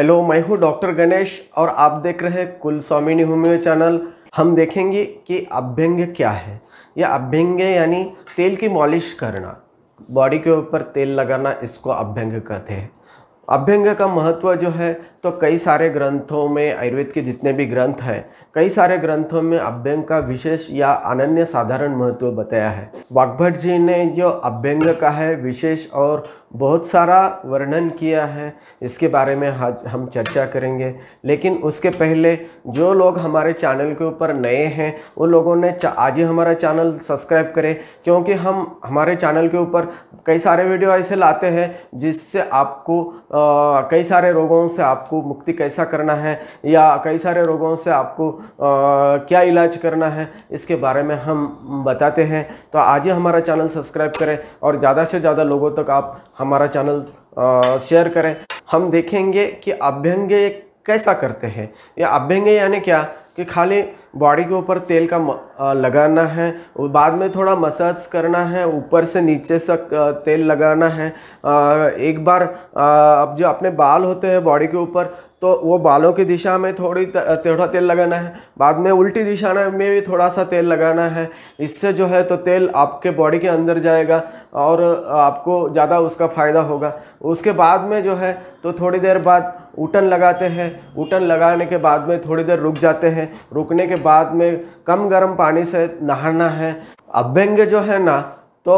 hello मैं हूँ doctor Ganesh और आप देख रहे हैं कुल स्वामिनी होम्यो चैनल हम देखेंगे कि अभ्यंग क्या है या अभ्यंग यानी तेल की मॉलिश करना बॉडी के ऊपर तेल लगाना इसको अभ्यंग कहते हैं अभ्यंग का महत्व जो है तो कई सारे ग्रंथों में आयुर्वेद के जितने भी ग्रंथ हैं कई सारे ग्रंथों में अभ्यंग का विशेष या अनन्य साधारण महत्व बताया है वाग्भट जी ने जो अभ्यंग का है विशेष और बहुत सारा वर्णन किया है इसके बारे में आज हम चर्चा करेंगे लेकिन उसके पहले जो लोग हमारे चैनल के ऊपर नए हैं उन लोगों ने आज ही हमारा चैनल सब्सक्राइब करें क्योंकि हम हमारे चैनल के ऊपर कई सारे वीडियो ऐसे लाते हैं जिससे आपको आ, कई सारे रोगों से आप आपको मुक्ति कैसा करना है या कई सारे रोगों से आपको आ, क्या इलाज करना है इसके बारे में हम बताते हैं तो आज ही हमारा चैनल सब्सक्राइब करें और ज़्यादा से ज़्यादा लोगों तक आप हमारा चैनल शेयर करें हम देखेंगे कि अभ्यंग कैसा करते हैं या अभ्यंग यानी क्या कि खाली बॉडी के ऊपर तेल का लगाना है बाद में थोड़ा मसाज करना है ऊपर से नीचे तक तेल लगाना है एक बार अब जो अपने बाल होते हैं बॉडी के ऊपर तो वो बालों की दिशा में थोड़ी थोड़ा तेल लगाना है बाद में उल्टी दिशा में भी थोड़ा सा तेल लगाना है इससे जो है तो तेल आपके बॉडी के अंदर जाएगा और आपको ज़्यादा उसका फ़ायदा होगा उसके बाद में जो है तो थोड़ी देर बाद उटन लगाते हैं उटन लगाने के बाद में थोड़ी देर रुक जाते हैं रुकने के बाद में कम गर्म पानी से नहाना है अभ्यंग जो है ना तो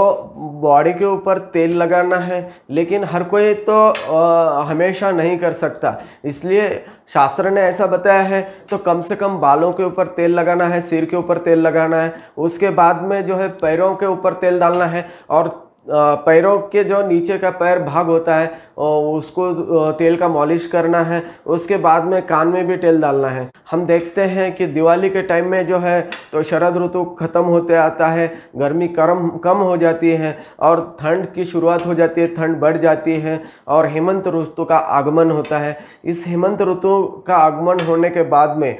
बॉडी के ऊपर तेल लगाना है लेकिन हर कोई तो आ, हमेशा नहीं कर सकता इसलिए शास्त्र ने ऐसा बताया है तो कम से कम बालों के ऊपर तेल लगाना है सिर के ऊपर तेल लगाना है उसके बाद में जो है पैरों के ऊपर तेल डालना है और पैरों के जो नीचे का पैर भाग होता है उसको तेल का मॉलिश करना है उसके बाद में कान में भी तेल डालना है हम देखते हैं कि दिवाली के टाइम में जो है तो शरद ऋतु ख़त्म होते आता है गर्मी कम कम हो जाती है और ठंड की शुरुआत हो जाती है ठंड बढ़ जाती है और हेमंत ऋतु का आगमन होता है इस हेमंत ऋतु का आगमन होने के बाद में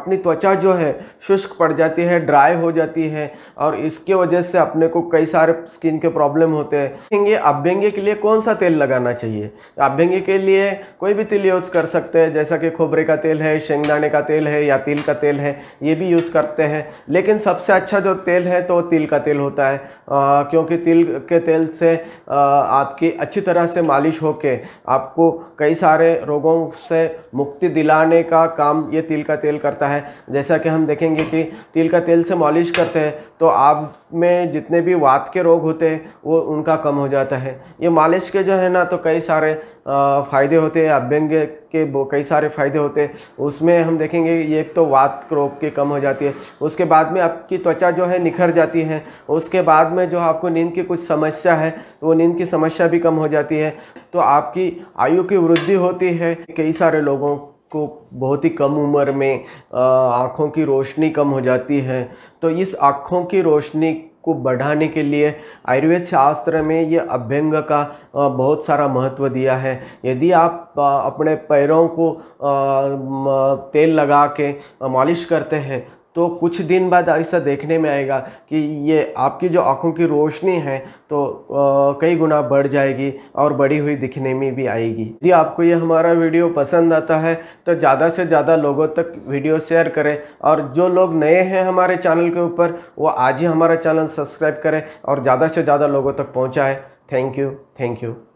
अपनी त्वचा जो है शुष्क पड़ जाती है ड्राई हो जाती है और इसके वजह से अपने को कई सारे स्किन के प्रॉब्लम होते हैं ये अभ्यंगे के लिए कौन सा तेल लगाना चाहिए अभ्यंगे के लिए कोई भी तेल यूज़ कर सकते हैं जैसा कि खोबरे का तेल है शेंगदाने का तेल तेल है या तिल का तेल है ये भी यूज़ करते हैं लेकिन सबसे अच्छा जो तेल है तो तिल का तेल होता है आ, क्योंकि तिल के तेल से आ, आपकी अच्छी तरह से मालिश होके आपको कई सारे रोगों से मुक्ति दिलाने का काम ये तिल का तेल करता है जैसा कि हम देखेंगे कि तिल का तेल से मालिश करते हैं तो आप में जितने भी वात के रोग होते हैं वो उनका कम हो जाता है ये मालिश के जो है ना तो कई सारे फ़ायदे होते हैं अभ्यंग के कई सारे फ़ायदे होते हैं उसमें हम देखेंगे एक तो वात क्रोप की कम हो जाती है उसके बाद में आपकी त्वचा जो है निखर जाती है उसके बाद में जो आपको नींद की कुछ समस्या है तो वो नींद की समस्या भी कम हो जाती है तो आपकी आयु की वृद्धि होती है कई सारे लोगों को बहुत ही कम उम्र में आँखों की रोशनी कम हो जाती है तो इस आँखों की रोशनी को बढ़ाने के लिए आयुर्वेद शास्त्र में ये अभ्यंग का बहुत सारा महत्व दिया है यदि आप अपने पैरों को तेल लगा के मालिश करते हैं तो कुछ दिन बाद ऐसा देखने में आएगा कि ये आपकी जो आँखों की रोशनी है तो आ, कई गुना बढ़ जाएगी और बढ़ी हुई दिखने में भी आएगी यदि आपको ये हमारा वीडियो पसंद आता है तो ज़्यादा से ज़्यादा लोगों तक वीडियो शेयर करें और जो लोग नए हैं हमारे चैनल के ऊपर वो आज ही हमारा चैनल सब्सक्राइब करें और ज़्यादा से ज़्यादा लोगों तक पहुँचाएँ थैंक यू थैंक यू